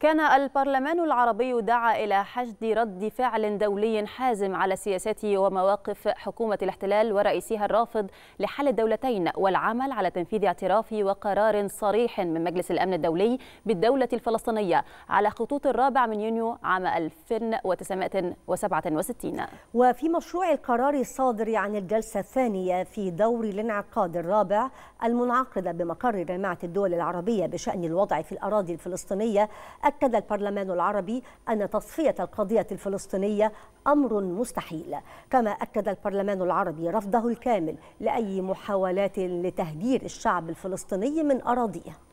كان البرلمان العربي دعا إلى حشد رد فعل دولي حازم على سياسات ومواقف حكومة الاحتلال ورئيسها الرافض لحل الدولتين والعمل على تنفيذ اعتراف وقرار صريح من مجلس الأمن الدولي بالدولة الفلسطينية على خطوط الرابع من يونيو عام 1967 وفي مشروع القرار الصادر عن الجلسة الثانية في دور الانعقاد الرابع المنعقدة بمقر جامعة الدول العربية بشأن الوضع في الأراضي الفلسطينية أكد البرلمان العربي أن تصفية القضية الفلسطينية أمر مستحيل كما أكد البرلمان العربي رفضه الكامل لأي محاولات لتهجير الشعب الفلسطيني من أراضيه